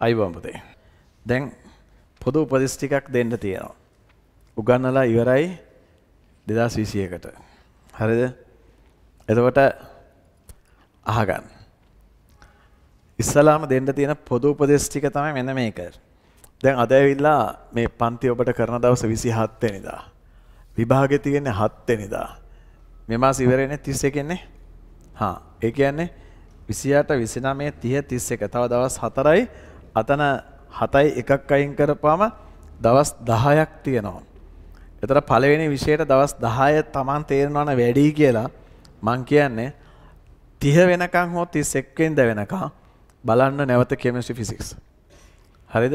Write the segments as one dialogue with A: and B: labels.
A: අයිබෝම් පුතේ. දැන් පොදු උපදෙස් ටිකක් දෙන්න තියෙනවා. උගන්නලා ඉවරයි 2021කට. හරිද? එතකොට අහගන්න. ඉස්සලාම දෙන්න තියෙන පොදු උපදෙස් ටික තමයි මෙන්න මේක. දැන් අද ඇවිල්ලා මේ පන්ති ඔබට කරන දවස 27 වෙනිදා. විභාගේ තියෙන්නේ 7 වෙනිදා. මේ මාස ඉවරෙන්නේ 31 කන්නේ. හා ඒ කියන්නේ 28 29 30 31 තව දවස් 4යි අතන හතයි එකක් අයින් කරපාම දවස් දහයක් තියෙනවා. එතර පළවෙනි විෂයට දවස් දහය තමන් තේරෙනවන වැඩි කියලා මං කියන්නේ තිහ වෙනකං හෝ තිස් එක්කෙන්ද වෙනකා බලන්න නැවත කෙමිස්ටි ෆිසික්ස්. හරිද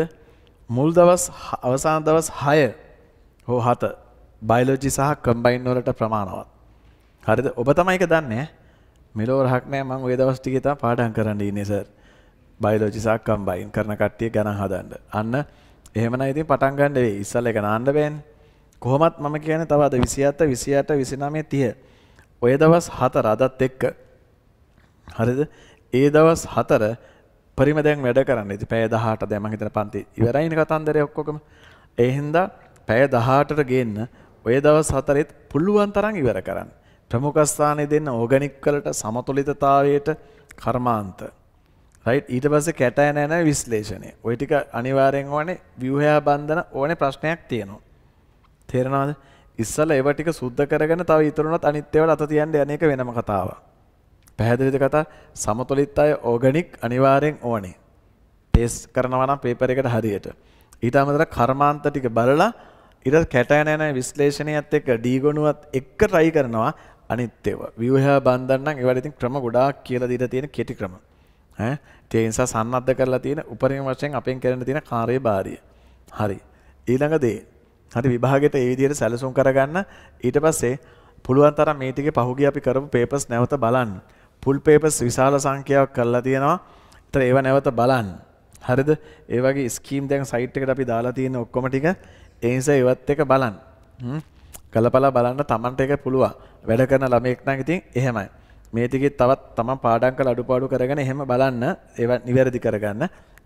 A: මුල් දවස් අවසාන දවස් හය හෝ හත බයිලෝජි සහ කම්බයින් වලට ප්‍රමාණවත්. හරිද ඔබ තමයික දන්නේ මෙලෝ රහක් නෑ මං ඔය දවස් ටික තා පාඩම් කරන්න ඉන්නේ සර්. බයිලෝජිසාක් කම්බයින් කරන කට්ටිය ගැන හදන්න අන්න එහෙමන ඉති පටන්ගන්ඩ වේ ඉස්සල් එක නාන්ඩබයෙන් කොහොමත් මම කියන තවද විසිහත්ත විසියට විසිනමේ තිය ඔය දවස් හතර අදත් එක්ක හරිද ඒ දවස් හතර පරිමදැන් වැඩ කරන්න ඇති පැය දහට දැම හිතන පන්ති ඉවරයින කතන්දර ඔක්කොකම එහින්දා පැය දහටට ගන්න ඔය දවස් හතරෙත් පුළුවන් තරන් ඉවර කරන්න. ප්‍රමුකස්ථානය දෙන්න ඕගනික්කලට සමතුලිතතාවයට කර්මාන්ත රයිට් ඊට පස්සේ කැටෑන යන විශ්ලේෂණය ඔය ටික අනිවාර්යෙන් ඕනේ ව්‍යුහයා බන්ධන ඕනේ ප්‍රශ්නයක් තියෙනවා තේරෙනවද ඉස්සල ඒව ටික සුද්ධ කරගෙන තව ඉතුරුනත් අනිත් ඒවා අත තියන්න යන එක වෙනම කතාවක් පැහැදිලිද කතා සමතුලිත අය ඕගනික් අනිවාර්යෙන් ඕනේ ටෙස්ට් කරනවා නම් පේපර් එකට හරියට ඊට අමතරව කර්මාන්ත ටික බලලා ඊට කැටෑන යන විශ්ලේෂණයත් එක්ක ඩී ගොනුවත් එක්ක try කරනවා අනිත් ඒවා ව්‍යුහයා බන්ධන නම් ඒවට ඉතින් ක්‍රම ගොඩාක් කියලා දීලා තියෙන කෙටි ක්‍රම තේනිසා සන්නද්ධ කරලා තියෙන උපරිම වශයෙන් අපෙන් කරන්න තියෙන කාර්ය භාරය. හරි. ඊළඟ දේ. හරි විභාගෙට ඒ විදිහට සැලසුම් කරගන්න ඊට පස්සේ පුළුවන් තරම් මේ ටිකේ පහුගිය අපි කරපු papers නැවත බලන්න. full papers විශාල සංඛ්‍යාවක් කරලා තියෙනවා. ඒතර ඒව නැවත බලන්න. හරිද? ඒ වගේ ස්කීම් දැන් සයිට් එකට අපි දාලා තියෙන ඔක්කොම ටික ඒ නිසා ඒවත් එක බලන්න. හ්ම්. කලපලා බලන්න Tamanට එක පුළුවා. වැඩ කරන ළමෙක් නම් ඉතින් එහෙමයි. මේ ටිකේ තවත් තමන් පාඩම් කරලා අඩුපාඩු කරගෙන එහෙම බලන්න ඒවා නිවැරදි කරගන්න.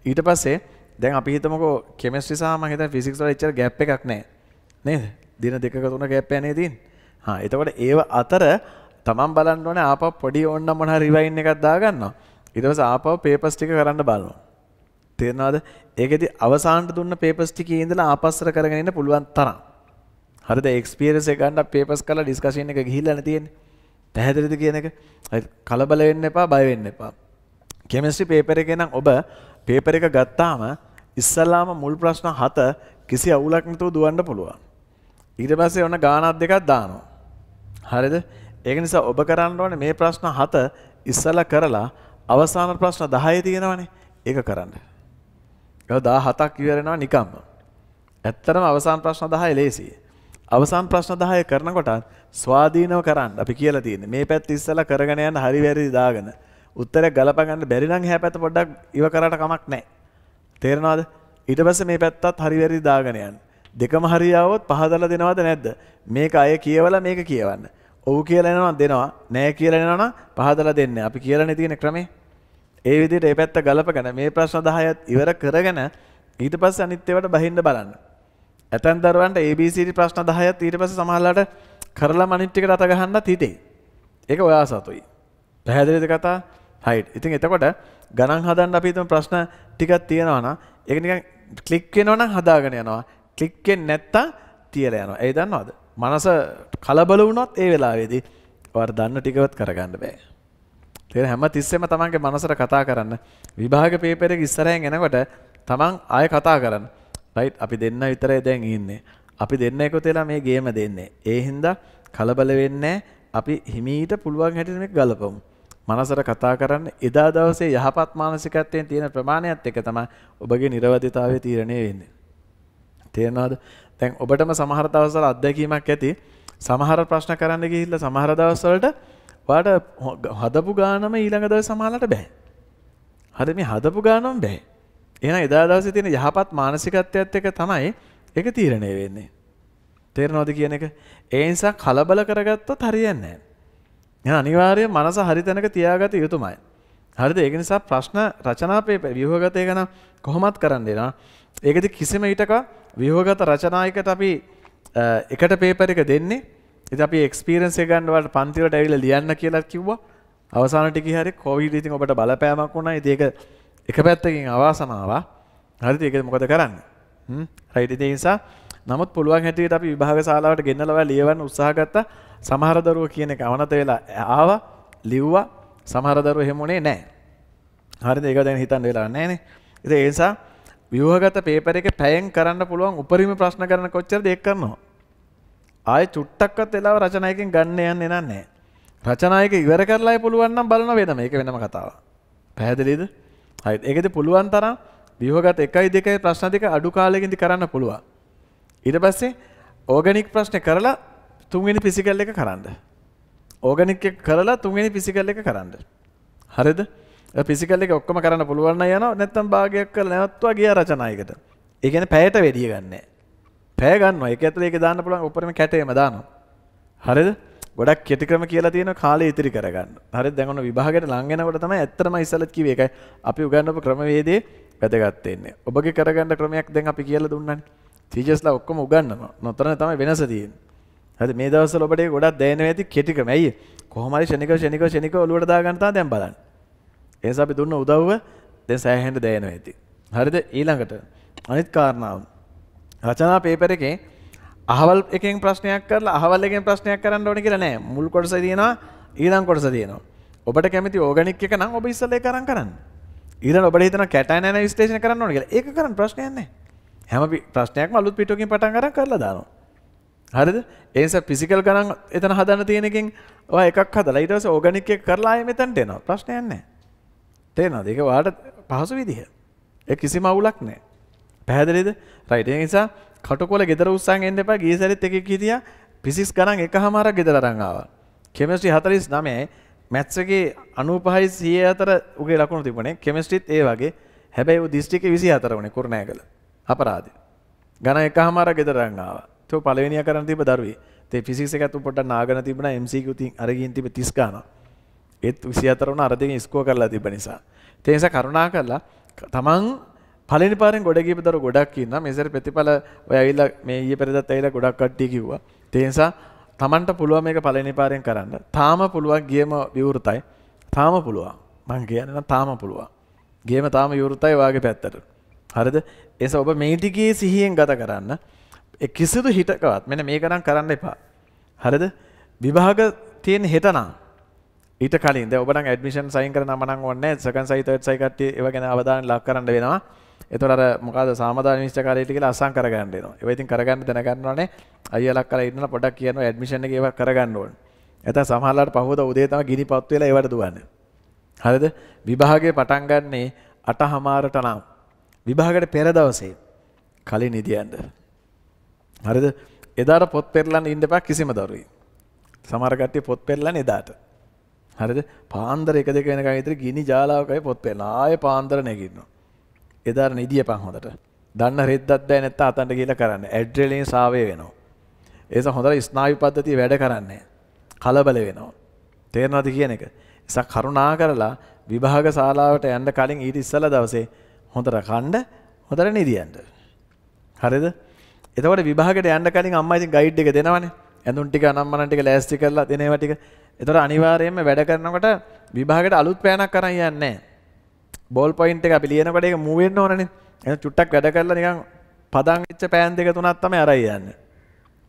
A: ඊට පස්සේ දැන් අපි හිතමුකෝ කෙමිස්ට්‍රි සහ මම හිතන්නේ ෆිසික්ස් වල එච්චර ගැප් එකක් නැහැ. නේද? දින දෙකක තුන ගැප් එකක් නේ තියෙන්නේ. හා එතකොට ඒව අතර තමන් බලන්න ඕනේ ආපහු පොඩි ඕන්න මොන හරි රිවයින් එකක් දාගන්නවා. ඊට පස්සේ ආපහු පේපර්ස් ටික කරන්න බලනවා. තේරෙනවද? ඒකෙදි අවසානට දුන්න පේපර්ස් ටිකේ ඉඳලා ආපස්සර කරගෙන ඉන්න පුළුවන් තරම්. හරිද? එක්ස්පීරියන්ස් එක ගන්න පේපර්ස් කරලා ඩිස්කෂන් එක ගිහිල්ලා නැතිනේ. පැහැදිලිද කියන එක කලබල වෙන්න එපා බය වෙන්න එපා කෙමිස්ට්‍රි පේපර් එකේ නම් ඔබ පේපර් එක ගත්තාම ඉස්සල්ලාම මුල් ප්‍රශ්න හත කිසි අවුලක් නැතුව දුවන්න පුළුවන් ඊට පස්සේ ඔන්න ගානක් දෙකක් දානවා හරිද ඒක නිසා ඔබ කරන්න ඕනේ මේ ප්‍රශ්න හත ඉස්සලා කරලා අවසාන ප්‍රශ්න 10 තියෙනවනේ ඒක කරන්න. ඒක 17ක් ඉවර වෙනවා නිකම්ම. ඇත්තටම අවසාන ප්‍රශ්න 10 ලේසියි. අවසාන ප්‍රශ්න 10 කරනකොට ස්වාධීනව කරන්න අපි කියලා තියෙන්නේ මේ පැත්ත ඉස්සලා කරගෙන යන්න හරි වැරදි දාගෙන උත්තරයක් ගලප ගන්න බැරි නම් එහා පැත්ත පොඩ්ඩක් ඉව කරාට කමක් නැහැ තේරෙනවද ඊට පස්සේ මේ පැත්තත් හරි වැරදි දාගෙන යන්න දෙකම හරි ආවොත් පහදලා දෙනවද නැද්ද මේක අය කියවලා මේක කියවන්න ඔව් කියලා එනවා දෙනවා නැහැ කියලා එනවා නම් පහදලා දෙන්නේ අපි කියලානේ තියෙන ක්‍රමේ ඒ විදිහට ඒ පැත්ත ගලපගෙන මේ ප්‍රශ්න 10ත් ඉවර කරගෙන ඊට පස්සේ අනිත් ඒවාට බහින්න බලන්න ඇතැම් දරුවන්ට ABCD ප්‍රශ්න 10ත් ඊට පස්සේ සමහරලාට කරලා මනිට්ටික රත ගහන්න හිතේ ඒක ඔයා සතුයි පැහැදිලිද කතා හයිට් ඉතින් එතකොට ගණන් හදන්න අපිතම ප්‍රශ්න ටිකක් තියෙනවන එකනික කලික් වෙනවන හදාගෙන යනවා කලික්කෙන් නැත්තා තියල යන ඒ දන්නවාද මනස කලබල වුණොත් ඒ වෙලාවේදී වර් දන්න ටිකවත් කරගන්න බෑ තෙර හැම තිස්සෙම තමන්ගේ මනසර කතා කරන්න විභාග පේපෙර ඉස්සරයෙන් එනකොට තමන් ආය කතා කරන්න රයි් අපි දෙන්න විතරේ දැන් ඉන්නේ අපි දෙන්න එකතුලා මේ ගේම දෙන්නේ. ඒ හින්දා කලබල වෙන්නේ අපි හිමීට පුළුවන් හැටියට මේක ගලපමු. මනසට කතා කරන්න එදා දවසේ යහපත් මානසිකත්වයෙන් තියෙන ප්‍රමාණයත් එක තමයි ඔබගේ නිර්වදිතාවය තීරණය වෙන්නේ. තේරෙනවද? දැන් ඔබටම සමහර දවස්වල අත්දැකීමක් ඇති. සමහර ප්‍රශ්න කරන්න ගිහිල්ලා සමහර දවස්වලට ඔයාට හදපු ගානම ඊළඟ දවස් සමහරලට බෑ. හරි මේ හදපු ගානම බෑ. එහෙනම් එදා දවසේ තියෙන යහපත් මානසිකත්වයත් එක තමයි එක තීරණය වෙන්නේ. තේරනෝද කියන එක ඒනිසා කලබල කරගත්තොත් හරියන්නේ නැහැ. අනිවාර්ය මනස හරි තැනක තියාගත යුතුමයි. හරිද ඒක නිසා ප්‍රශ්න රචනාපේ ව්‍යුහගතය ගැන කොහොමත් කරන්න එනවා. ඒකද කිසිම ඊටක ව්‍යුහගත රචනායකට අපි එකට පේපර් එක දෙන්නේ. ඉතින් අපි එක්ස්පීරියන්ස් එක ගන්න වලට පන්තිවලට ඇවිල්ලා ලියන්න කියලා කිව්වා. අවසාන ටිකේ හරි කොවිඩ් ඉතින් ඔබට බලපෑමක් වුණා. ඉතින් ඒක එක පැත්තකින් අවාසනාවක්. හරිද? ඒක මොකද කරන්නේ? රයිටි නිසා නමුත් පුළුවන් හැටියට අපි විභාග ශලාවට ගෙන්නලව ලියවන්න උත්සාහගත්ත සමහර දරුව කියන එක අවනත වෙලා ආව ලිව්වා සමහර දරුව හෙමුණේ නෑ හරි ඒක දැන් හිතන්න වෙලා නෑන ඉති ඒසා වියහගත පේපර එක පැයෙන් කරන්න පුළුවන් උපරිම ප්‍රශ්න කරන කොච්චර දෙක් කරනවා ආය චුට්ටක්වත් වෙලාව රචනයකින් ගන්න යන්න එනන්නේ රචනායක ඉවර කරලා පුළුවන්නම් බලන වේදම ඒක වෙනම කතාව පැහැදිලිද ඒකද පුළුවන් තරම් දීවගත් එකයි දෙකයි ප්‍රශ්න දෙක අඩු කාලයකින්දි කරන්න පුළුවන්. ඊට පස්සේ ඕගනික් ප්‍රශ්න කරලා තුන්වෙනි පිසිකල් එක කරන්න. ඕගනික් එක කරලා තුන්වෙනි පිසිකල් එක කරන්න. හරිද? පිසිකල් එක ඔක්කොම කරන්න පුළුවන් නම් යනවා නැත්නම් භාගයක් කරලා නැවත්වා ගියා රචනායකට. ඒ කියන්නේ පැයට වැඩි ගන්නෑ. පැය ගන්නවා. ඒක ඇතුලේ ඒක දාන්න පුළුවන් උඩරම කැටේම දානවා. හරිද? ගොඩක් කෙටි ක්‍රම කියලා තියෙනවා කාලය ඉතිරි කරගන්න. හරිද? දැන් ඔන්න විභාගයට ලං වෙනකොට තමයි ඇත්තටම ඉස්සලත් කිව්වේ ඒකයි. අපි උගන්වපු ක්‍රමවේදයේ වැදගත්තෙන්නේ ඔබගේ කරගන්න ක්‍රමයක් දැන් අපි කියල දුන්නන් චීජස්ලා ඔක්කොම උගන්නවා නොතරන තම වෙනස තියෙන් ඇද මේ දවසල ඔබට ගොඩක් දෑන ඇති කෙටිකම ඇයි කොහමරි ෂනික ෂනික ෂනික ඔලුවට දාගන්තා දැන් බලන්න එනිසා අපි දුන්න උදව්ව දැන් සෑහෙන්ට දෑන ඇති හරිද ඊළඟට අනිත් කාරණාව රචනා පේපර එකේ අහවල් එකෙන් ප්‍රශ්නයක් කරලා අහවල් එකෙන් ප්‍රශ්නයක් කරන්න ඕන කියලා නෑ මුල් කොටස තියෙනවා ඊළඟ කොටස තියෙනවා ඔබට කැමති ඕගනික් එක නම් ඔබ ඉස්සෙල්ලා කරන් කරන්න ඉර ඔබට හිතන කැටනෑන විස්ටේෂන කරන්න ඕන කියලා ඒක කරන්න ප්‍රශ්නයන්නේ හැම ප්‍රශ්නයක් අලුත් පිටුවකින් පටන් අරන් කරලා දානවා හරිද ඒ නිසා ෆිසිකල් ගණන් එතන හදන්න තියෙන එකෙන් ඔය එකක් හදලා ඊට පස්සේ ඕගනික් එක කරලා ආයෙ මෙතනට එනවා ප්‍රශ්නයක් නැහැ තේරෙනවද ඒක වාට පහසු විදිහ ඒ කිසිම අවුලක් නැහැ පැහැදිලිද රයිට් ඒ නිසා කටුකොල ගෙදර උස්සන් එන්න එපා ගිය සැරෙත් එකෙක් හිටියා ෆිසික්ස් ගණන් එකහමාරක් ගෙදර අරන් ආවා කෙමිස්ට්‍රි 49 මැත්සගේ අනුපහයි සිය අතර උගේ ලකුණු තිබනේ කෙමිස්ටිත් ඒ වගේ හැබැයි දිස්ටික විසි අතර වනේ කුරණෑ කළ අපරාධ ගන එක හමර ගෙදරන්නාව ත පලවෙනි කරන තිබ දරුවේ තේ ෆිසික් එකත් උපට නාගන තිබන MCකති අරගින් තිබ තිස්කාන ඒත් විසි අතරවන අරදිින් ස්කෝ කරලා තිබ නිසා තේස කරුණා කරලා තමන් පලනි පාරෙන් ගොඩගීප දර ගොඩක් ඉන්න මෙසර ප්‍රතිඵල ඔය ඇල්ල මේ ඒ පෙරදත් ඇයිල ගොඩක් කට්ටි කිව්වා තේසා තමන්ට පුළුව මේක පලනි පාරයෙන් කරන්න තාම පුළුවන් ගේම විවෘතයි තාම පුළුවන් මං කියන්න තාම පුළුවන් ගේම තාම යුෘතයි වගේ පැත්තට හරිද එස ඔබ මේටිගේ සිහියෙන් ගත කරන්න කිසිදු හිටකවත් මෙන මේ කරම් කරන්න එපා හරිද විභාග තියෙන හෙටනම් ඊට කලින් ඔබට ඇඩමිෂන් සයින් කරන මනන් ඔන්න සකන් සහිතත් සයිකට ඒවගෙන අවදාන ලක් කරන්න වෙනවා එතකොට අර මොකද සාමාජික නිශ්චකාරීට කියලා අසං කරගන්න එනවා. ඒවා ඉතින් කරගන්න දැනගන්නවනේ අයියලක් කරලා ඉන්නලා පොඩක් කියනවා ඇඩ්මිෂන් එකේ ඒවා කරගන්න ඕනේ. නැත්නම් සමහරලාට පහවද උදේ තමයි ගිනිපත් වෙලා ඒවට දුවන්නේ. හරිද? විභාගේ පටන් ගන්නේ 8:00ට නම්. විභාගයට පෙර දවසේ කලින් ඉදියන්න. හරිද? එදාට පොත් පෙරලන්න ඉන්න එපා කිසිම දරුවෙක්. සමහර කට්ටිය පොත් පෙරලන්නේ එදාට. හරිද? පාන්දර 1 2 වෙනකන් ඉතින් ගිනි ජාලාවකයි පොත් පෙරලා. ආයේ පාන්දර නැගිටිනවා. එදාර නිදියපන් හොඳට දන්න රෙද්දත් බෑ නැත්ත අතන්ට කියලා කරන්න ඇඩ්‍රලින් සාවේ වෙනවා ඒස හොඳට ස්නායු පද්ධතිය වැඩ කරන්නේ කලබල වෙනවා තේරෙනවද කියන එක නිසා කරුණා කරලා විභාග ශාලාවට යන්න කලින් ඊට ඉස්සලා දවසේ හොඳට කණ්ඩ හොඳට නිදියන්න හරිද එතකොට විභාගට යන්න කලින් අම්මා ඉතින් ගයිඩ් එක දෙනවනේ ඇඳුම් ටික අනම්මන ටික ලෑස්ති කරලා දෙනවා ටික එතකොට අනිවාර්යයෙන්ම වැඩ කරනකොට විභාගයට අලුත් පෑනක් කරන් යන්නේ නැහැ බෝල් පොයින්ට එක පිලියනකට එක මුවෙන්න ඕනන එ චුට්ටක් වැඩ කරලා නිකං පදංච්ච පෑන් දෙක තුනත්තම අරයි යන්න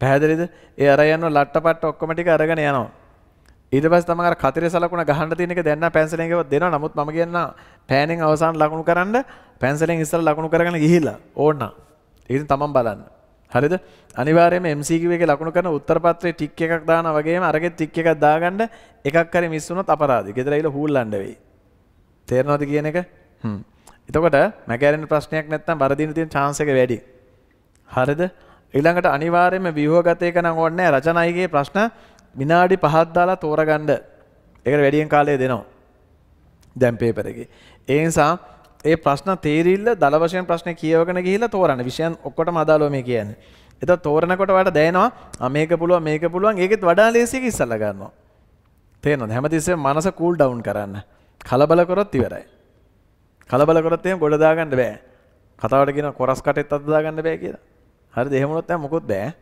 A: පැහැදිලිද ඒ අරයන්න ලට්ට පට්ට ඔක්කොමටි අරගෙන යනවා ඊට පස් තමර කතර සලකුණ ගහන්න තියනෙක දෙන්න පැන්සලෙකව දෙන නමුත් ම කියන්න පෑනෙන් අවසාන් ලකුණු කරන්න පැන්සලෙන් ඉස්සල් ලකුණු කරන ගිහිල්ලා ඕන්න ඒති තමන් බලන්න හරිද අනිවාරම MCගේ ලකුණු කරන උත්තරපත්‍රේ ටික් එකක් දාන වගේ අරගෙ ටික් එකක් දාගන්න එකක් කර මිස්සුනොත් අපරාධ ගෙදරයිල හුල්ලන්ඩවෙයි තේරනොද කියන එක එතකොට මැකෑරෙන් ප්‍රශ්නයක් නැත්තම් බරදින තින් චාන්සක වැඩි හරිද ඉළඟට අනිවාරයම විහෝගතයක නම් ඔන්න රචනයිගේ ප්‍රශ්න විනාඩි පහත්දාලා තෝරගණ්ඩ එක වැඩියෙන් කාලය දෙනවා දැම්පේපරකි ඒනිසා ඒ ප්‍රශ්න තේරල්ල දලවශයෙන් ප්‍රශ්න කියවගෙන ගහිල තෝරන විෂයන් ඔක්කොට මදාලෝම කියන්න එත තෝරණකොට වට දෑනවා මේක පුළුව මේක පුළුවන් ඒකෙත් වඩා ලේසික ඉස්සල්ලගන්නවා තේනො හැමතිස්සේ මනස කූල් ඩවන්් කරන්න කලබල කරොත් ඉවරයි. කලබල කරොත් එහෙම ගොඩ දාගන්න බෑ. කතාවට කියන කොරස් කටෙත් අත දාගන්න බෑ කියලා. හරිද? එහෙම වුණොත් නම් මොකොත් බෑ.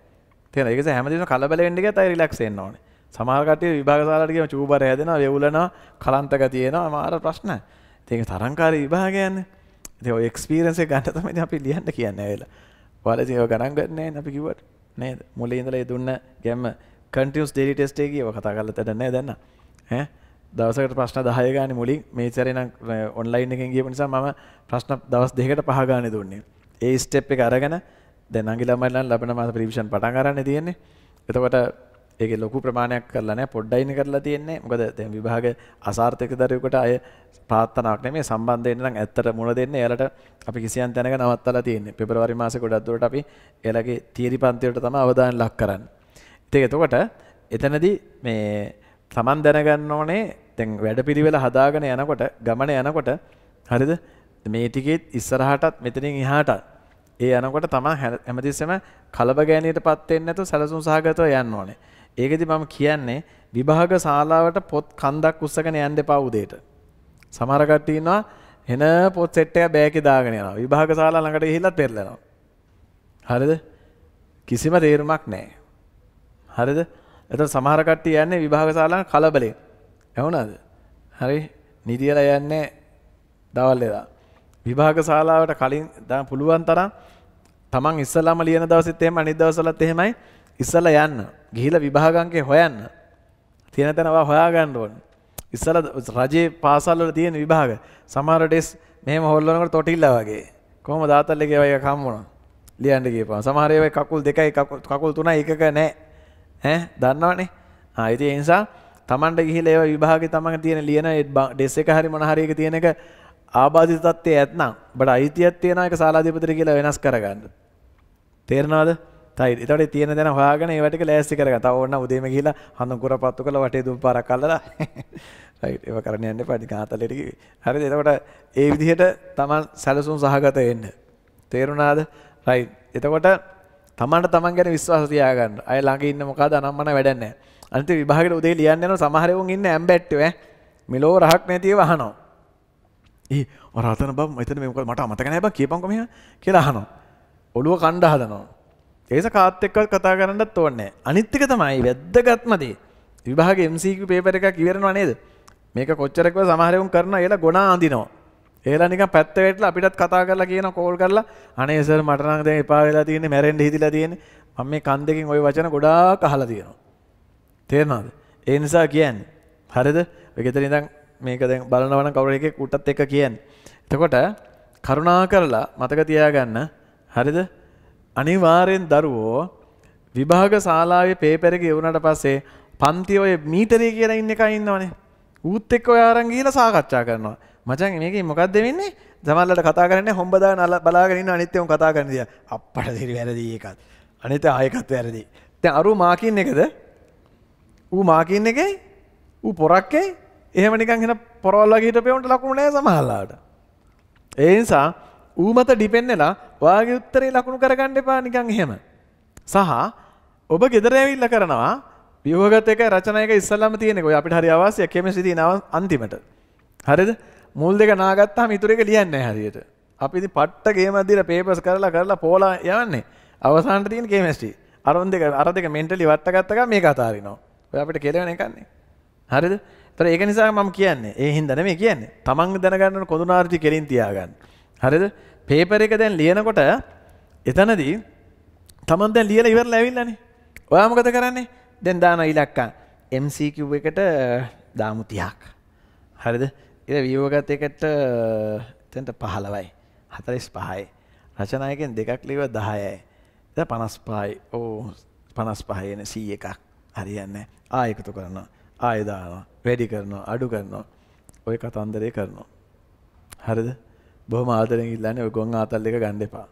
A: තේරෙනවද? ඒක නිසා හැමදේම කලබල වෙන්න ගියත් අය රිලැක්ස් වෙන්න ඕනේ. සමහර කට්ටිය විභාග ශාලාවට ගියම චූබර හැදෙනවා, වෙවුලනවා, කලන්තක තියෙනවා, මාර ප්‍රශ්න. ඉතින් ඒක තරංකාරී විභාගයන්නේ. ඉතින් ඔය එක්ස්පීරියන්ස් එක ගන්න තමයි අපි ලියන්න කියන්නේ ඇවිල්ලා. ඔයාලා ඉතින් ඔය ගණන් ගන්නෑ නේ අපි කිව්වට. නේද? මුලින් ඉඳලා ඒ දුන්න ගැම්ම කන්ටිනියස් ඩේලි ටෙස්ට් එකේ ඒව කතා කරලා තැන නෑ දැන්. ඈ දවසකට ප්‍රශ්න දහයගාන මුලින් මේ චරන ඔන්ලයින් එකෙන් ගිය නිසා මම ප්‍රශ්න දවස් දෙකට පහගාන දුන්නේ ඒ ස්ටප් එක අරගෙන දැනගි ළමයිල්ලන් ලබන මස ප්‍රිවිෂන් පටන් කරන්න තියෙන්නේ එතකොට ඒක ලොකු ප්‍රමාණයක් කරලන පොඩ්ඩයින කරලා තියෙන්නේ මොකද දැ විභාග අසාර්ථක දරයකට අය පාත්තනක්න මේ සම්බන්ධයන්නම් ඇත්තට මුණ දෙන්න එලට අපි කිසියන් තැනක නවත්තලා තියන්නේ පෙපරවරි මාස ගොඩත්දුරට අපි එලගේ තීරි පන්තියට තම අවදාන ලක් කරන්න. තේ එතකොට එතනද මේ තමන් දැනගන්න ඕනේ තැන් වැඩ පිළිවෙල හදාගෙන යනකොට ගමන යනකොට හරිද මේටිකෙත් ඉස්සරහටත් මෙතනින් එහාටත් ඒ යනකොට තමන් හැමතිස්සම කලබගෑනයට පත්වෙන්න ඇතු සැලසුම් සහගතව යන්න ඕනේ ඒකදි මම කියන්නේ විභාග ශාලාවට පොත් කන්දක් උස්සගෙන යන්න එපා උදේට සමහරකට්ටීන්නවා හෙන පොත් සෙට්ටය බෑකි දාගෙන යනවා විභාග ශාලා ළඟට ගිහිල්ලා පෙරලෙනවා හරිද කිසිම තේරුමක් නැහැ හරිද එත සමහරකට්ටි යන්නේ විභාගශාලා කලබලේ ඇවුණද හරි නිදියල යන්නේ දවල්ලෙදා විභාග ශාලාවට කලින් ද පුළුවන් තරම් තමන් ඉස්සලාම ලියන දවසෙත් එහෙම අනිත් දවසලත් එහෙමයි ඉස්සලා යන්න ගිහිලා විභාගංකේ හොයන්න තියෙන තැනවා හොයා ගන්න ඕන ඉස්සලා රජේ පාසල් වල තියෙන විභාග සමහර ඩෙස් මෙහෙම හොල්ලනකොට තොටිල්ලා වගේ කොහොම දාතල්ලේ ගේවා එක කම්මනවා ලියන්න ගියපුවා සමහර ඒවා කකුල් දෙකයි කකුල් තුනයි එකක නැහැ දන්නවනේ ආයිති එනිසා තමන්ට ගිහිල ඒ විභාග තමන් තියෙන ලියන ඩෙස් එක හරි මොනහරික තියෙන එක ආබාධි තත්වය ඇත්නම් බට අයිතියක් තියෙන එක සාලාධිපතර කියලා වෙනස් කරගන්න තේරනවාද තයි තට තියෙන දැන හාගෙන ඒවට ලෑස්ති කරග තව ඔන්න උදේම කියලා හඳුකුර පත්තු කළ වටේ දුම් පර කල්ලලා ඒව කරණයන්න පඩි ගාතලට හරි එතකොට ඒ විදිහට තමන් සැලසුම් සහගත එන්න තේරුණාද රයි එතකොට තමන්ට තමන් ගැන විශ්වාස තියාගන්න. අය ළඟ ඉන්න මොකද අනම්මන වැඩක් නැහැ. අනිත් විභාගෙට උදේ ලියන්න යන සමහර වුන් ඉන්න ඇම්බැට්ටෝ ඈ. මෙලෝ රහක් නැතිව අහනවා. ඒ රතන බ මෙතන මේක මට අමතක නෑ බං කියපන්කො මෙහා කියලා අහනවා. ඔළුව කණ්ඩ හදනවා. ඒස කාත් එක්කවත් කතා කරන්නත් ඕනේ. අනිත් එක තමයි වැද්දගත්ම දේ. විභාගේ MCQ පේපර් එකක් ඉවරනවා නේද? මේක කොච්චරක්ව සමහර වුන් කරනවා ඒලා ගොනා අඳිනවා. ඒලා නික පැත්තවෙටල අපිටත් කතා කරලා කියන කෝල් කරලා අනේසර් මටනද එපාවෙලා තියන්නේ මැරෙන්ඩ හිතිලා තියෙන මම මේ කන් දෙකින් ඔය වචන ගොඩා කහලා තියෙනවා. තේරනාද. ඒ නිසා කියන් හරිද වෙගෙතර ඉඳම් මේක දැන් බලනවන කවර එක කුටත් එක කියන්. එතකොට කරුණා කරලා මතක තියාගන්න හරිද අනිවාරයෙන් දරුවෝ විභාග සාලාවේ පේපැරක එවුණට පස්සේ පන්ති ඔය මීටරේ කියලා ඉන්න එක ඉන්නවනේ ඌත් එක්ක ඔයාරන් ගිහිලා සාකච්ඡා කරනවා මචන් මේක මොකක් දෙවෙන්නේ දමල්ලට කතා කරන්න හොම්බදා නල බලාගරන්න අනිත්‍යම කතා කරනදිය අපට දිරි වැරදී ඒකත් අනිත ආයකත් වැරදි තැ අරු මාකින් එකද ඌ මාකින් එකයි ඌ පොරක්කේ එහෙමනිකන් හෙන පොරල්ලගේට පෙවුන්ට ලකුණනෑ සමහල්ලාට ඒනිසා ඌ මත ඩිපෙන්න්නලා වාගේ උත්තරේ ලකුණු කරගණ්ඩ එපා නිකං හෙම සහ ඔබ ගෙදරඇවිල්ල කරනවා වියෝගතක රචනයක ඉස්සල්ලම තියෙනෙක අපිට හරි අවාසය කෙමසිති නව අන්තිමට හරිද මුල් දෙක නාගත්තාම ඉතුරු එක ලියන්නේ නැහැ හරියට. අපි ඉතින් පට්ට ගේමක් දීලා පේපර්ස් කරලා කරලා පෝලා යවන්නේ. අවසානට තියෙන කෙමිස්ට්‍රි. අර දෙක අර දෙක මෙන්ටලි වට ගත්ත ගමන් මේක අතාරිනවා. ඔය අපිට කෙලවෙන එකන්නේ. හරිද? ඒතර ඒක නිසා මම කියන්නේ. ඒ හින්දා නෙමෙයි කියන්නේ. තමන් දැනගන්න ඕන කොඳුනාර්ජි කෙලින් තියාගන්න. හරිද? පේපර් එක දැන් ලියනකොට එතනදී තමන් දැන් ලියලා ඉවරලා ඇවිල්ලානේ. ඔයා මොකද කරන්නේ? දැන් දාන ඉලක්කම් MCQ එකට දාමු 30ක්. හරිද? එ වියෝගත් එකට තැන්ට පහලවයි හතරිස් පහයි රචනායකෙන් දෙකක් ලිව දහයයි ද පනස් පායි ඕ පනස් පහයන සී එකක් හරියන්න ආයකතු කරනවා ආයදානවා වැඩි කරනවා අඩු කරනවා ඔය කතන්දරය කරනවා හරිද බොහම ආදරෙන් ඉල්ලන්නේ ඔය ගොන් ආතල් එක ගන්න එපා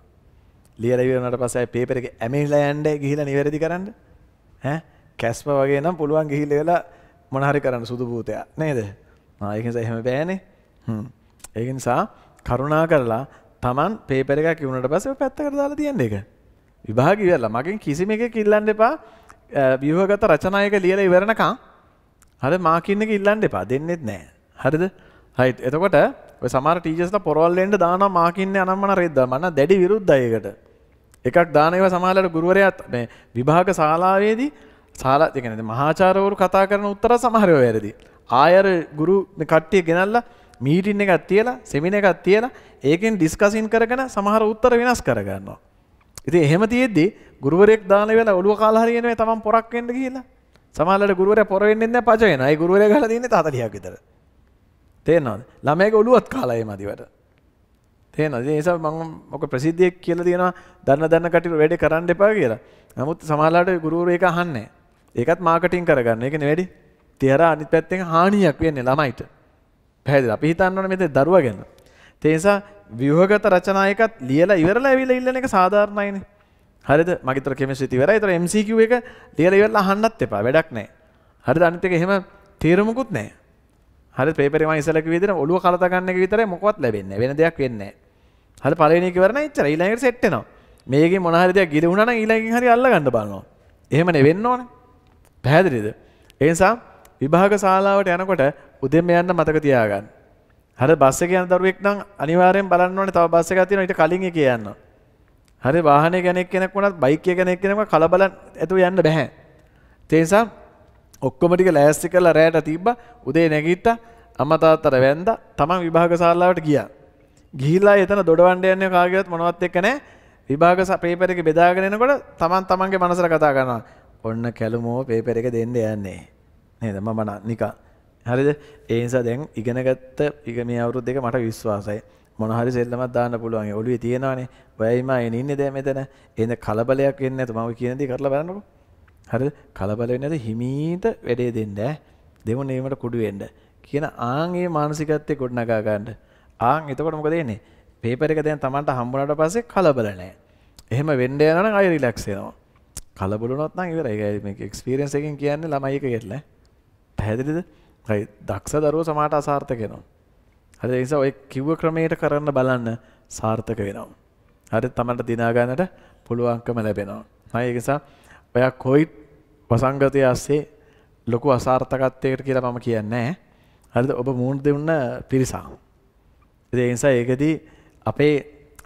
A: ලියලා ඉවරනට පස්සේ පේපර් එක ඇමිලා යන්න ගිහිලා නිවැරදි කරන්න ඈ කැස්ප වගේ නම් පුළුවන් ගිහිල්ලා මොන හරි කරන්න සුදු භූතයා නේද ඒකස එහෙම බෑනේ ඒක නිසා කරුණා කරලා තමන් පේපර එක කිවුණට පස පැත්තකර දාලා තියන්න එක විභාග ඉවරලා මගින් කිසිම එක කිල්ලන්න එපා බියහගත රචනායක ලියල ඉවරණකා හර මාකින්නක ඉල්ලන්න එපා දෙන්නෙත් නෑ හරිද හයි එතකොට සමර ටීජස්ට පොරල්ලෙන්ට දාන මාකින්න අනම්මන රෙද්ද මන්න දැඩි විරුද්ධයකට එකක් දානව සමාලට ගුරුවරයත් මේ විභාග ශාලාවේදී සාලා එකනද මහාචාරවරු කතා කරන උත්තර සමහරයෝ වැරදි ආයර ගුරු කට්ටිය ගෙනල්ලා මීටින් එකක් තියලා සෙමින එකක් තියලා ඒකෙන් ඩිස්කසින් කරගෙන සමහර උත්තර වෙනස් කරගන්නවා. ඉතින් එහෙම තියෙද්දි ගුරුවරයෙක් දාන වෙලා ඔළුව කාලා හරියනවා තමන් පොරක් වෙන්න ගිහිල්ලා. සමහරවිට ගුරුවරයා පොර වෙන්නේ නැහැ පච වෙනවා. ඒ ගුරුවරයා ගහලා තින්නේ 40ක් විතර. තේරෙනවද? ළමයාගේ ඔළුවත් කාලා එයි මදිවට. තේරෙනවද? ඒ නිසා මම ඔක ප්‍රසිද්ධියක් කියලා දෙනවා දන්න දන්න කටිර වැඩේ කරන්න එපා කියලා. නමුත් සමහරවිට ගුරුවරයා ඒක අහන්නේ ඒකත් මාකටිං කරගන්න. ඒක නෙවෙයි. තේර අනිත් පැත්තෙන් හානියක් වෙන්නේ ළමයිට. පැහැදිලි. අපි හිතන්නවනේ මේ දරුවා ගැන. ඒ නිසා ව්‍යුහගත රචනා එකත් ලියලා ඉවරලා ඇවිල්ලා ඉල්ලන එක සාධාරණයිනේ. හරිද? මගේතර කෙමිස්ට්‍රි ඉවරයි. ඒතර MCQ එක ලියලා ඉවරලා අහන්නත් එපා. වැඩක් නැහැ. හරිද? අනිත් එක එහෙම තීරමුකුත් නැහැ. හරිද? පේපරේ මම ඉස්සලා කිව්ව විදිහට ඔළුව කලත ගන්න එක විතරයි මොකවත් ලැබෙන්නේ නැහැ. වෙන දෙයක් වෙන්නේ නැහැ. හරි පළවෙනි එක ඉවර නැහැ. එච්චරයි. ඊළඟට සෙට් වෙනවා. මේකේ මොන හරි දෙයක් ගිලුණා නම් ඊළඟින් හරි අල්ල ගන්න බලනවා. එහෙමනේ වෙන්න ඕනේ. පැහැදිලිද? ඒ නිසා විභාග ශාලාවට යනකොට උදෙම යන්න මතක තියාගන්න. හරි බස් එකේ යන දරුවෙක් නම් අනිවාර්යෙන් බලන්න ඕනේ තව බස් එකක් තියෙනවා ඊට කලින් එකේ යන්න. හරි වාහනේ කෙනෙක් කෙනෙක් වුණත් බයික් එක කෙනෙක් කෙනෙක් කලබලන් ඇතුව යන්න බෑ. ඒ නිසා ඔක්කොම ටික ලෑස්ති කරලා රැයට තිබ්බා උදේ නැගිට්ටා අම්මා තාත්තට වැන්දා තමන් විභාග ශාලාවට ගියා. ගිහිලා එතන දොඩවන්න යන්නේ කාගේවත් මොනවත් එක්ක නැහැ. විභාග පේපර් එක බෙදාගෙන එනකොට තමන් තමන්ගේ මනසට කතා කරනවා. ඔන්න කැලුමෝ පේපර් එක දෙන්න යන්නේ. නේද මම නික හරිද ඒනිසා දැන් ඉගෙනගත්ත ඉග මේ අවුරුත් දෙක මට විශ්වාසයි මොනහරි සෙල්ලමක් දාන්න පුළුවන් ඔළුවේ තියෙනවානේ ඔයයිම එන ඉන්නේ දැන් මෙතන එන කලබලයක් වෙන්නේ නැතු මම කියන දේ කරලා බලන්නකො හරිද කලබල වෙන්නේ නැතු හිමීට වැඩේ දෙන්න දෙමු නේමට කුඩු වෙන්න කියන ආන් ඒ මානසිකත්වයේ ගොඩනගා ගන්න ආන් එතකොට මොකද වෙන්නේ පේපර් එක දැන් Tamanට හම්බුනට පස්සේ කලබල නැහැ එහෙම වෙන්න යනවනම් අය රිලැක්ස් වෙනවා කලබල වුණොත් නම් ඉවරයි ඒක එක්ස්පීරියන්ස් එකෙන් කියන්නේ ළමයි එක කියලා පැහැදිලිද දක්ෂ දරුව සමාට අසාර්ථකෙනවා. හරි නිසා ඔය කිව්ව ක්‍රමයට කරන්න බලන්න සාර්ථක වෙනවා. හරි තමට දිනාගන්නට පුළුවන්කම ලැබෙනවා. අය නිසා ඔයා කොයිත් වසංගතය අස්සේ ලොකු අසාර්ථකත්වයකට කියලා මම කියන්නේ හරි ඔබ මූුණ දෙන්න පිරිසා. ඒ නිසා ඒකදී අපේ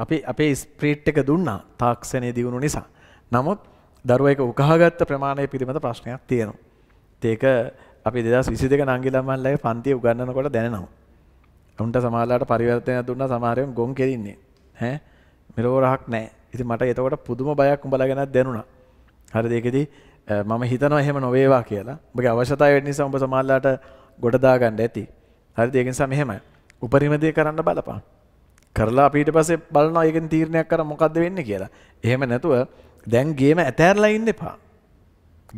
A: අපි අපේ ස්ප්‍රීට් එක දුන්නා තාක්ෂණය දියුණු නිසා. නමුත් දරුව එක උකහගත්ත ප්‍රමාණය පිළිබඳ ප්‍රශ්නයක් තියෙනවා. ඒක අපි දෙදස් විසි දෙක නංගි ළමන්ලගේ පන්තිය උගන්නනකොට දැනනවා. උන්ට සමාලාට පරිවර්තනය දුන්න සමහරයම් ගොන් කෙරන්නේ හැ මෙරෝරහක් නෑ ඉති මට එතකොට පුදුම බයක් උඹලගෙනත් දැනුණා. හරි දෙකෙදී මම හිතන එහෙම නොවේවා කියලා බගේ අවශ්‍යතාව වැඩනි සම්ඹ සමාල්ලාට ගොඩදාගණ්ඩ ඇති. හරි දෙකින් සමහෙම උපරිමදය කරන්න බලපා. කරලා පීට පසේ බලන අයගෙන් තීරණයක් කර මොකක්ද වෙන්න කියලා. එහෙම නැතුව දැන් ගේම ඇතෑරලා ඉන්න එපා.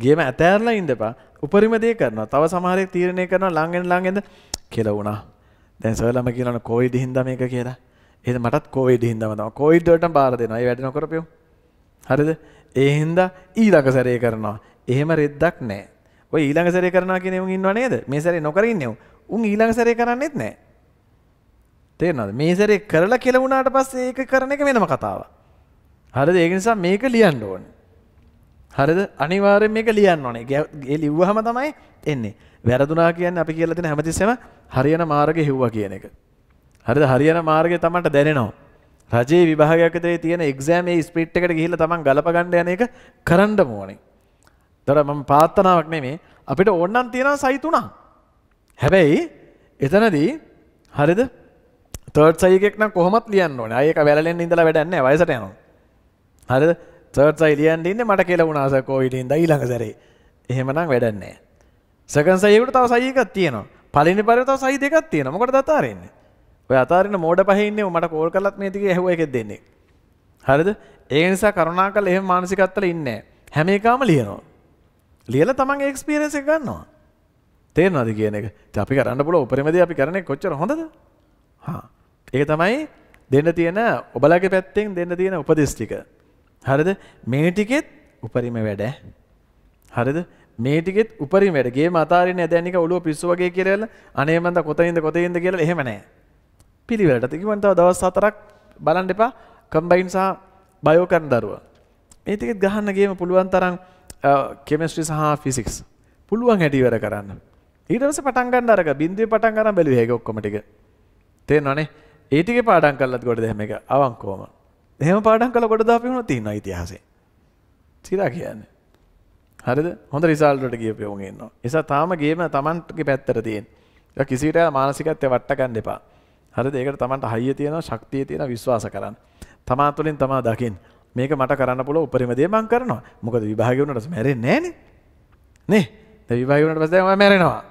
A: ගේම ඇතෑරලා ඉන්න එපා උපරිම දේ කරනවා. තව සමහරෙක් තීරණය කරනවා ළඟෙන් ළඟෙන්ද කියලා වුණා. දැන් සර්ලම කියනවා කොවිඩ් හින්දා මේක කියලා. එහෙනම් මටත් කොවිඩ් හින්දාම තමයි. කොවිඩ් වලට බාර දෙනවා. ඒ වැඩ නොකරපියෝ. හරිද? ඒ හින්දා ඊළඟ සැරේ කරනවා. එහෙම රෙද්දක් නැහැ. ඔය ඊළඟ සැරේ කරනවා කියන උන් ඉන්නව නේද? මේ සැරේ නොකර ඉන්නේ උන් ඊළඟ සැරේ කරන්නේත් නැහැ. තේරෙනවද? මේ සැරේ කරලා කියලා වුණාට පස්සේ ඒක කරන එක වෙනම කතාවක්. හරිද? ඒක නිසා මේක ලියන්න ඕනේ. හරිද අනිවාරෙන් මේක ලියන්න ඕනේ ගේ ලිව්වහම තමයි එන්නේ වැරදුනා කියන්න අපි කියලා තින හැමතිස්සම හරියන මාර්ග හිව්වා කියන එක හරිද හරියන මාර්ගය තමට දැනෙනවා රජයේ විභාගයකතේ තියෙන එක්සෑම් ඒ ස්පිට් එකට ගිහිල්ලා තමන් ගලපගන්න යන එක කරන්න ඕනේ තොර මම ප්‍රාර්ථනාවක් නෙමේ අපිට ඕනනම් තියෙනවා සයි තුනක් හැබැයි එතනදී හරිද තර්ඩ් සයි එකක් නම් කොහොමත් ලියන්න ඕනේ. අය එක වැළලෙන් ඉඳලා වැඩක් නැහැ. වයසට යනවා. හරිද? තර්සයි ලියන් ඉන්න මට කෙලවුණනාස කෝවිටින් දයිළඟ සැරේ එහෙමනම් වැඩන්නේ. සකන් සයකට තව සයකත් තියනවා පලිනි පරිතව සහි දෙකක් තියෙන මොකට අතාරෙන්නේ ඔය අතාරන්න මෝඩ පහින්නේ මට කෝල් කරලත් මේතික ඇහුව එකක් දෙන්නේ. හරිද ඒ නිසා කරුණා කල එහෙම මානසිකත්තල ඉන්න හැම එකම ලියනවා. ලියල තමන් එක්ස්පිරෙන්ස ගන්නවා. තේන අද කියන එක අපි කරන්න පුල උපරිමද අපි කරන කොච්චර හොඳද ඒක තමයි දෙන්න තියෙන ඔබලගේ පැත්තෙන් දෙන්න තියෙන උපදිස්ටික හරිද මේ ටිකෙත් උපරිම වැඩ හරිද මේ ටිකෙත් උපරිම වැඩ ගේම අතාරින්න දැනික ඔළුව පිස්සු වගේ කියලා අනේ මන්ද කොතනින්ද කොතනින්ද කියලා එහෙම නැහැ පිළිවෙලට තිකමන් තව දවස් හතරක් බලන්න එපා කම්බයින් සහ බයෝ කරන දරුවා මේ ටිකෙත් ගහන්න ගේම පුළුවන් තරම් කෙමිස්ට්‍රි සහ ෆිසික්ස් පුළුවන් හැටි ඉවර කරන්න ඊට පස්සේ පටන් ගන්න අරක බින්දුවේ පටන් ගන්න බැලුවේ ඒක ඔක්කොම ටික තේරෙනවනේ ඒ ටිකේ පාඩම් කරලත් කොට දෙහැම එක අවංකවම එහෙම පාඩම් කළ ගොඩ දාපිම තියෙනවා ඉතිහාසේ සිරා කියන්නේ හරිද හොඳ රිසාල්ටට ගියපයෝන් එන්නවා නිසා තාම ගේම තමන්ගේ පැත්තර තියෙන් කිසිට මානසිකත්ය වට්ටකන්න එපා හරි ඒකට තමන්ට හයිය තියෙන ශක්තිය තියෙන විශ්වාස කරන්න තමා තුළින් තමා දකිින් මේක මට කරන්න පුල උපරිමදේ මං කරනවා මොකද විභාගවුණට මැර නෑන නේ විභාගවුණට පසම මැරෙනවා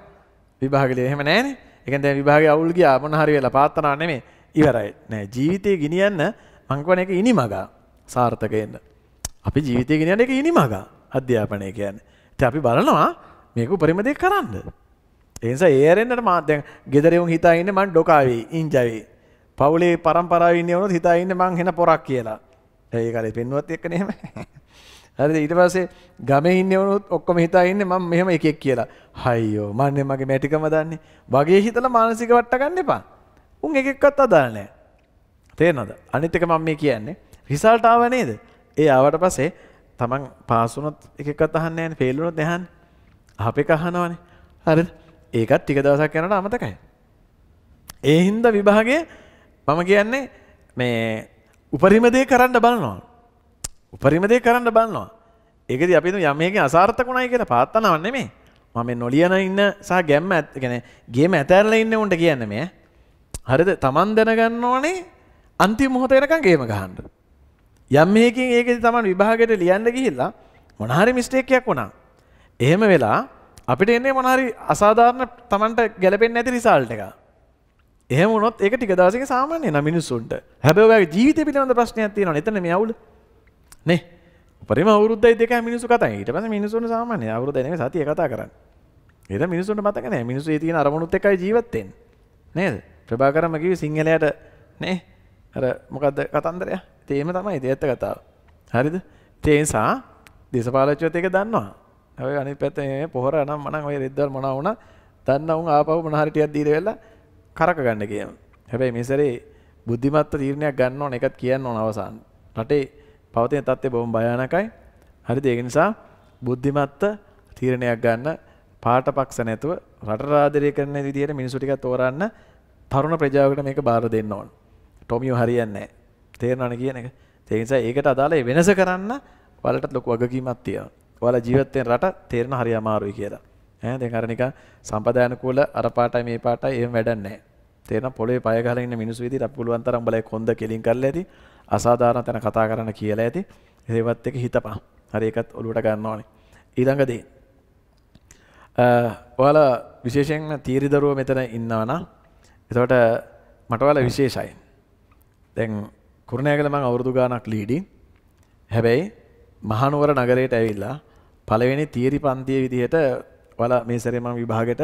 A: විභාගල එහෙම නෑන එකද විභාග අවුල්ගේ ආමන හරි වෙලා පාත්තනා නෙමේ ඉවරයි නෑ ජීවිතය ගිනියන්න මංකවන එක ඉනි මග සාර්ථකයන්න. අපි ජීවිතය ගෙනන එක ඉනි මග අධ්‍යාපනය කියන්න. ති අපි බලනවා මේක උපරිමදය කරන්න. එනිසා ඒරෙන්න්නට මාත්‍යයන් ගෙදරවුම් හිතාඉන්න මන් ඩොකාවේ ඉංජවී. පවුලේ පරම්පරාවින්නවනොත් හිතාඉන්න මං හෙන පොරක් කියලා. ඒ කල පෙන්නුවත් එක්ක නෙම. හරි ඊට පස්සේ ගමේ ඉන්නවනුත් ඔක්කොම හිතා ඉන්නේ මම මෙහෙම එකෙක් කියලා. හයියෝ මන්නේ මගේ මැටිකම දන්නේ. වගේ හිතලා මානසික වට ගන්න එපා. උන් එකෙක්වත් අදාළ නැහැ. තේනොද අනිතක මම මේ කියන්නේ රිසල්ටාව නේද ඒ ආවට පසේ තමන් පාසුනොත් එකක් අහන්න යන පේලුනොත් එහන් අපේ අහනවනේ හරිද ඒකත් ටික දවසක් යනට අමතකයි ඒ හින්දා විභාගයේ මම කියන්නේ මේ උපරිම දේ කරන්න බලනවා උපරිම දේ කරන්න බලනවා ඒකදී අපි යම් මේකේ අසාර්ථකුණයි කියලා පාත්තනව නෙමෙයි මම මේ නොලියන ඉන්න සහ ගැම්ම ඇත් කියන්නේ ගේම ඇතැරලා ඉන්න උන්ට කියන්නේ මේ හරිද තමන් දැනගන්න ඕනේ අන්තිම මොහොත වෙනකන් ගේම ගහන්න. යම් මේකින් ඒකෙදි Taman විභාගයට ලියන්න ගිහිල්ලා මොන හරි මිස්ටේක් එකක් වුණා. එහෙම වෙලා අපිට එන්නේ මොන හරි අසාධාරණ Tamanට ගැලපෙන්නේ නැති රිසල්ට් එකක්. එහෙම වුණොත් ඒක ටික දවසකින් සාමාන්‍ය වෙන මිනිස්සුන්ට. හැබැයි ඔයාගේ ජීවිතය පිළිබඳ ප්‍රශ්නයක් තියෙනවා. එතන මේ අවුල. නේ. උපරිම අවුරුද්දයි දෙකයි මිනිස්සු කතා කරන්නේ. ඊට පස්සේ මිනිස්සුන්ට සාමාන්‍ය අවුරුද්ද නෙමෙයි සතිය කතා කරන්නේ. ඒක මිනිස්සුන්ට මතක නැහැ. මිනිස්සු ඒ තියෙන අරමුණුත් එක්කයි ජීවත් වෙන්නේ. නේද? ප්‍රභාකරම කිව්වේ සිංහලයට නේ හර මොකක්ද කතන්දරය තේම තමයි ඉතිඇත්ත කතාව හරිද තේසා දෙසපාලච්චෝත එක දන්නවා ඇ අනි පැත පොහර නම් මන ඔය රෙද්දල් මනවුන දන්න ඔවුන් ආපහු මනහරිටියක් දීර වෙල්ලා කරක ගන්න කියම හැබැයි මෙසරේ බුද්ධිමත්ව තීරණයක් ගන්න ඕන එකත් කියන්න ඕන අවසාන් රටේ පවතින තත්ත්ය බොම් භයානකයි හරි දේගෙනසා බුද්ධිමත්ත තීරණයක් ගන්න පාට පක්ෂ නැතුව රට රාදරය කරන විදියට මිනිසුටික තෝරන්න තරුණ ප්‍රජාවට මේක බාර දෙන්න ඕන ටොමියෝ හරියන්නේ තේරෙනවනේ කියන එක. ඒ නිසා ඒකට අදාළ ඒ වෙනස කරන්න ඔයාලට ලොකු වගකීමක් තියෙනවා. ඔයාලා ජීවත් වෙන රට තේරෙන හරිය අමාරුයි කියලා. ඈ දැන් අර නිකන් සම්පදායනුකූල අර පාටයි මේ පාටයි එහෙම වැඩක් නැහැ. තේරෙන පොළවේ පය ගහලා ඉන්න මිනිස්සු විදිහට අපි පුළුවන් තරම් බලයි කොන්ද කෙලින් කරලා ඇති. අසාධාරණ තැන කතා කරන්න කියලා ඇති. ඒවත් එක හිතපන්. හරි ඒකත් ඔලුවට ගන්න ඕනේ. ඊළඟ දේ. ඔයාලා විශේෂයෙන්ම තීරිදරුව මෙතන ඉන්නවනම් එතකොට මට ඔයාලා විශේෂයි. දැන් කුරුණෑගල මම අවුරුදු ගාණක් ලීඩි. හැබැයි මහනුවර නගරයට ඇවිල්ලා පළවෙනි තියරි පන්තියේ විදිහට වල මේ සැරේ මම විභාගෙට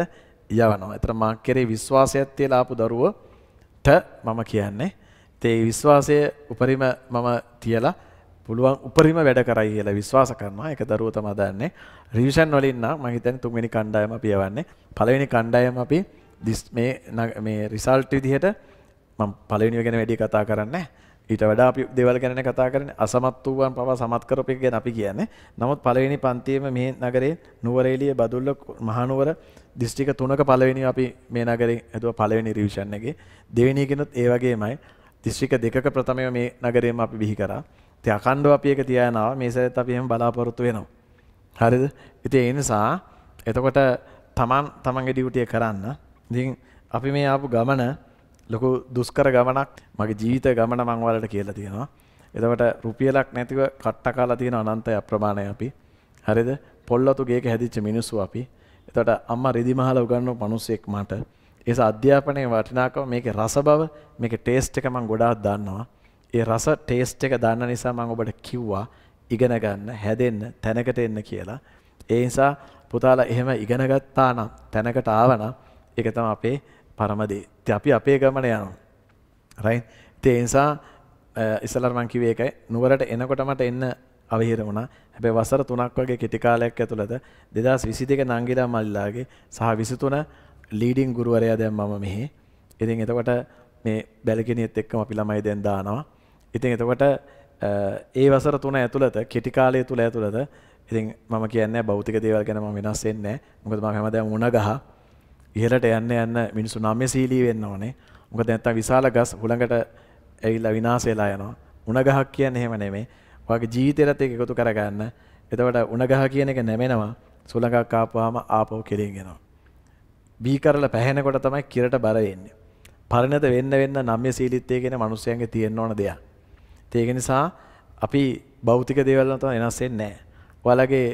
A: යවනවා. ඒතර මා කෙරේ විශ්වාසයක් තියලා ආපු දරුවෝට මම කියන්නේ ඒ විශ්වාසය උපරිම මම තියලා පුළුවන් උපරිම වැඩ කරයි කියලා විශ්වාස කරනවා. ඒක දරුවෝ තමයි දන්නේ. රිවිෂන් වලින් නම් මම හිතන්නේ තුන්වෙනි කණ්ඩායම අපි යවන්නේ. පළවෙනි කණ්ඩායම අපි මේ මේ රිසල්ට් විදිහට මම පළවෙනිව ගැන වැඩි කතා කරන්නේ ඊට වඩා අපි දේවල් ගැන කතා කරන්නේ අසමත් වූවන් පවා සමත් කරපු එක ගැන අපි කියන්නේ. නමුත් පළවෙනි පන්තියේම මේ නගරේ නුවරඑළිය බදුල්ල මහනුවර දිස්ත්‍රික්ක තුනක පළවෙනිව අපි මේ නගරේ හදුවා පළවෙනි රිවිෂන් එකේ. දෙවෙනි එකනොත් ඒ වගේමයි දිස්ත්‍රික්ක දෙකක ප්‍රථමව මේ නගරේම අපි බිහි කරා. ඉතින් අකණ්ඩව අපි ඒක තියාගෙන ආවා. මේ සැරේත් අපි එහෙම බලාපොරොත්තු වෙනවා. හරිද? ඉතින් ඒ නිසා එතකොට තමන් තමන්ගේ ඩියුටිය කරන්න. ඉතින් අපි මේ ආපු ගමන ලොකු දුස්කර ගමනක් මගේ ජීවිත ගමන මංවලට කියලා තියෙනවා. එතකට රුපියලක් නැතිව කට්ට කාලා තියෙන අනන්තය අප්‍රමාණය අපි හරිද පොල්ලතුගේක හැදිච්ච මිනිස්සු අපි එතට අම්ම රිදිමහල උගන්න මනුස්සෙක් මට ඒස අධ්‍යාපනය වටිනාකව මේක රස බව මේක ටේස්ට් එක මං ගොඩාත් දන්නවා ඒ රස ටේස්ට් එක දන්න නිසා මං ඔබට කිව්වා ඉගෙන ගන්න හැදෙන්න තැනකට එන්න කියලා ඒ නිසා පුතාලා එහෙම ඉගෙනගත්තා නම් තැනකට ආවනම් එක තම අපේ පරමදේ ති අපි අපේ ගමන යනු රයි තේනිසා ඉස්සලර්මං කිවේ එකයි නුවරට එනකොටමට එන්න අවහිර වුණ හැබැ වසර තුනක් වගේ කෙටිකාලයක් ඇතුළද දෙදස් විසි දෙක නංගිලා මල්ලාගේ සහ විසිතුන ලීඩිං ගුරුවරයා දැන් මම මෙහි ඉතින් එතකොට මේ බැලගෙනියත් එක්කම අපි ළමයි දැන් දානවා ඉතින් එතකොට ඒ වසර තුන ඇතුළත කෙටිකාලය තුළ ඇතුළද ඉතින් මම කියන්නේ භෞතික දේවල් ගැන මම වෙනස් වෙන්නේ නැහැ මොකද මම හැමදාම මුණ ගහ ඉහලට යන්න යන්න මිනිසු නම්ය සීලී වෙන්න ඕනේ මොක දැත්තා විශාල ගස් හුළඟට ඇවිල්ලා විනාසේලා යනවා උනගහක් කියන්න එහෙම නෙමේ වගේ ජීවිතයලත් එක එකතු කරගන්න එතවට උනගහ කියන එක නැමෙනවා සුළඟක් කාපුවාම ආපව කෙරෙන්ගෙනවා බී කරල පැහෙනකොට තමයි කිරට බර වෙන්නේ පරිණත වෙන්න වෙන්න නම්ය සීලිත්තය කියෙන මනුස්සයන්ගේ තියෙන්න්න ඕන දෙයක් ඒක නිසා අපි බෞතික දේවල්ලතම එනස්සෙන් නෑ ඔයාලගේ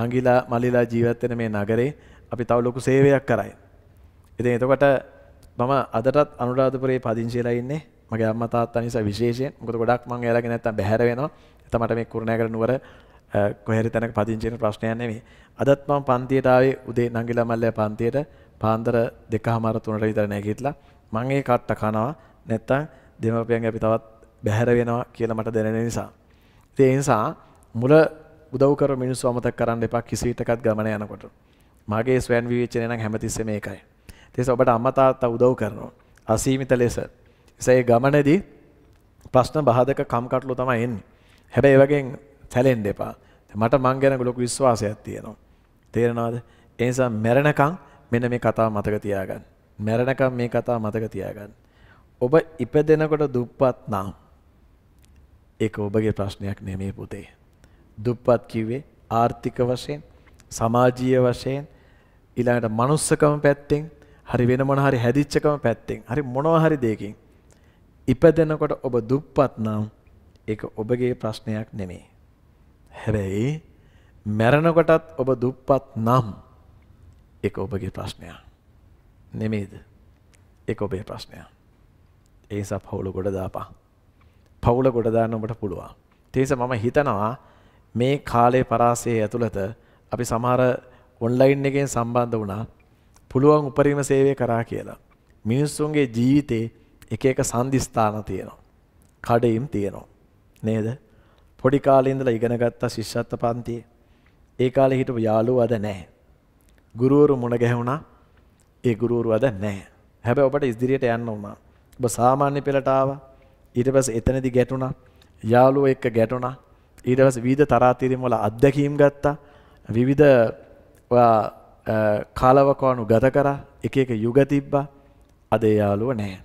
A: නංගිලා මලිලා ජීවත්වෙන මේ නගරේ අපි තව ලොකු සේවයක් කරයි ඉතින් එතකොට මම අදටත් අනුරාධපුරේ පදිංචිලා ඉන්නේ මගේ අම්මා තාත්තා නිසා විශේෂයෙන් මොකද ගොඩක් මම එයාලගේ නැත්තම් බැහැර වෙනවා එතමට මේ කුරුණෑගල නුවර කොහරි තැනක පදිංචි වෙන ප්‍රශ්නයක් නෙමෙයි අදත් මම පන්තියට ආවේ උදේ නංගිලා මල්ලේ පන්තියට පාන්දර දෙකමාර තුනට විතර නැගිටලා මම ඒ කට්ට කනවා නැත්තම් දෙමව්පියන්ගේ අපි තවත් බැහැර වෙනවා කියලා මට දැනෙන නිසා ඉතින් ඒ නිසා මුල උදව් කර මිනිස්සු අමතක කරන්න එපා කිසි විටකත් ගමන යනකොට මගේ ස්වයන් විවේචනය නම් හැමතිස්සෙම ඒකයි තිස ඔබට අම්මතාත්තා උදව් කරනවා. අසීමිත ලෙස. එසේ ගමනදී ප්‍රශ්න බාධක කම්කටොළු තමයි එන්නේ. හැබැයි ඒ වගේ සැලෙන්න එපා. මට මං ගැන ලොකු විශ්වාසයක් තියෙනවා. තේරෙනවද? ඒ නිසා මැරෙනකම් මෙන්න මේ කතාව මතක තියාගන්න. මැරෙනකම් මේ කතාව මතක තියාගන්න. ඔබ ඉපදෙනකොට දුප්පත් නම් ඒක ඔබගේ ප්‍රශ්නයක් නෙමේ පුතේ. දුප්පත් කිව්වේ ආර්ථික වශයෙන් සමාජීය වශයෙන් ඊළඟට මනුස්සකම පැත්තෙන් හරි වෙන මොන හරි හැදිච්චකම පැත්තෙන් හරි මොනවා හරි දෙයකින් ඉපදෙනකොට ඔබ දුප්පත් නම් ඒක ඔබගේ ප්‍රශ්නයක් නෙමේ. හැබැයි මැරෙනකොටත් ඔබ දුප්පත් නම් ඒක ඔබගේ ප්‍රශ්නයක් නෙමේද? ඒක ඔබේ ප්‍රශ්නයක්. ඒ නිසා පවුල ගොඩ දාපා. පවුල ගොඩ දාන්න ඔබට පුළුවන්. ඒ නිසා මම හිතනවා මේ කාලේ පරාසයේ ඇතුළත අපි සමහර ඔන්ලයින් එකෙන් සම්බන්ධ වුණා පුළුවන් උපරිම සේවය කරා කියලා. මිනිස්සුන්ගේ ජීවිතේ එක එක සංදිස්ථාන තියෙනවා. කඩයිම් තියෙනවා. නේද? පොඩි කාලේ ඉඳලා ඉගෙන ගත්ත ශිෂ්‍යත්ව පන්තියේ ඒ කාලේ හිටපු යාළුවෝ අද නැහැ. ගුරුවරු මුණ ගැහුණා. ඒ ගුරුවරු අද නැහැ. හැබැයි ඔබට ඉදිරියට යන්න වුණා. ඔබ සාමාන්‍ය පෙළට ආවා. ඊට පස්සේ එතනදි ගැටුණා. යාළුවෝ එක්ක ගැටුණා. ඊට පස්සේ විවිධ තරාතිරම් වල අත්දැකීම් ගත්තා. විවිධ ඔයා කාලවකවානු ගත කරා එක එක යුග තිබ්බා අද යාළුව නැහැ.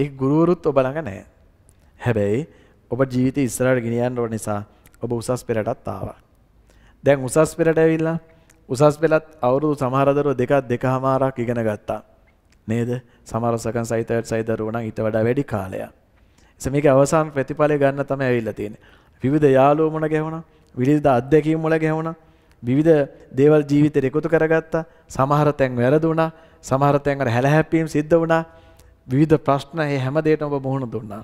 A: ඒ ගුරුවරුත් ඔබ ළඟ නැහැ. හැබැයි ඔබ ජීවිත ඉස්සරහට ගෙනියන්න ඕන නිසා ඔබ උසස් පෙරටත් ආවා. දැන් උසස් පෙරට ඇවිල්ලා උසස් පෙළත් අවුරුදු සමහර දරුවෝ දෙකක් දෙකමාරක් ඉගෙන ගත්තා. නේද? සමහර සකන් සහිතයත් සහිත දරුවෝ නම් ඊට වඩා වැඩි කාලයක්. එසේ මේකේ අවසාන ප්‍රතිඵලය ගන්න තමයි ඇවිල්ලා තියෙන්නේ. විවිධ යාළුවෝ මුණ ගැහුණා, විවිධ අත්දැකීම් මුණ ගැහුණා. විවිධ දේවල් ජීවිතේ එකතු කරගත්තා. සමහර තැන් වැරදුණා. සමහර තැන් අර හැලහැප්පීම් සිද්ධ වුණා. විවිධ ප්‍රශ්න මේ හැම දෙයකම ඔබ මුහුණ දුන්නා.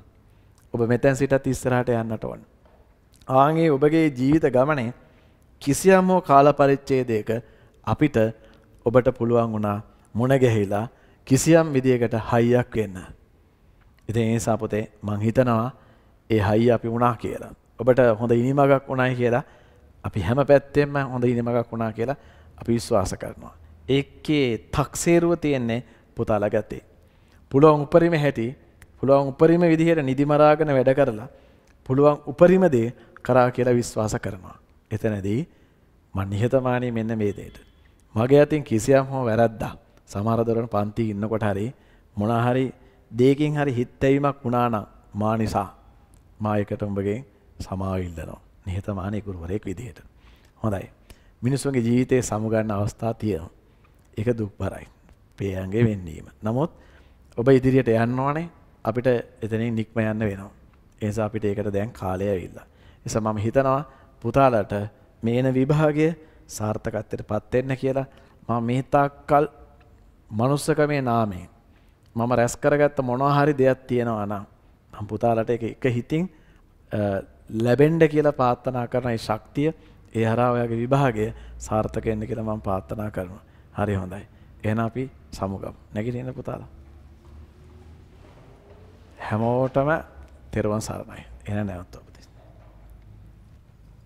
A: ඔබ මෙතෙන් සිටත් ඉස්සරහට යන්නට ඕන. ආන්ගේ ඔබගේ ජීවිත ගමනේ කිසියම් හෝ කාල පරිච්ඡේදයක අපිට ඔබට පුළුවන් වුණා මුණ ගැහිලා කිසියම් විදියකට හයියක් වෙන්න. ඉතින් ඒ නිසා පුතේ මං හිතනවා ඒ හයිය අපි වුණා කියලා. ඔබට හොඳ ඉනිමගක් වුණයි කියලා අපි හැම පැත්තෙම හොඳ ඉනිමගක් වුණා කියලා අපි විශ්වාස කරනවා. ඒකේ තක්සේරුව තියෙන්නේ පුතාලා ගත්තේ. පුළුවන් උපරිම හැටි පුළුවන් උපරිම විදිහයට නිදිමරාගෙන වැඩ කරලා පුළුවන් උපරිම දේ කරා කියලා විශ්වාස කරනවා. එතනදී මං නිහතමානී මෙන්න මේ දෙයට. මගේ අතින් කිසියම් හෝ වැරද්දා සමහර දරුවන් පන්ති ඉන්නකොට හරි මොනවා හරි දෙයකින් හරි හිතැවීමක් වුණා නම් මා නිසා මා එකට උඹගෙන් සමාව ඉල්ලනවා. නිහතමානී ගුරුවරයෙක් විදිහට. හොඳයි. මිනිස්සුන්ගේ ජීවිතේ සමුගන්න අවස්ථා තියෙනවා. ඒක දුක්බරයි. පේයන්ගේ වෙන්නීම. නමුත් ඔබ ඉදිරියට යන්න ඕනේ අපිට එතනින් නික්ම යන්න වෙනවා. ඒ නිසා අපිට ඒකට දැන් කාලය ඇවිල්ලා. නිසා මම හිතනවා පුතාලට මේන විභාගය සාර්ථකත්වයට පත් වෙන්න කියලා මම මේ තාක්කල් මනුස්සකමේ නාමයෙන් මම රැස් කරගත්ත මොනවා හරි දෙයක් තියෙනවා නම් මම පුතාලට ඒක එක හිතින් ලැබෙන්ඩ කියලා පාත්තනා කරනයි ශක්තිය ඒ හරා ඔයාගේ විභාගය සාර්ථකයන්න කියලා මම පාත්තනා කරනවා. හරි හොඳයි. එහෙනම් අපි සමුගම්. නැගිටින්න පුතාලා. හැමෝටම තෙරුවන් සරණයි. එහෙනම් නැවතුම්.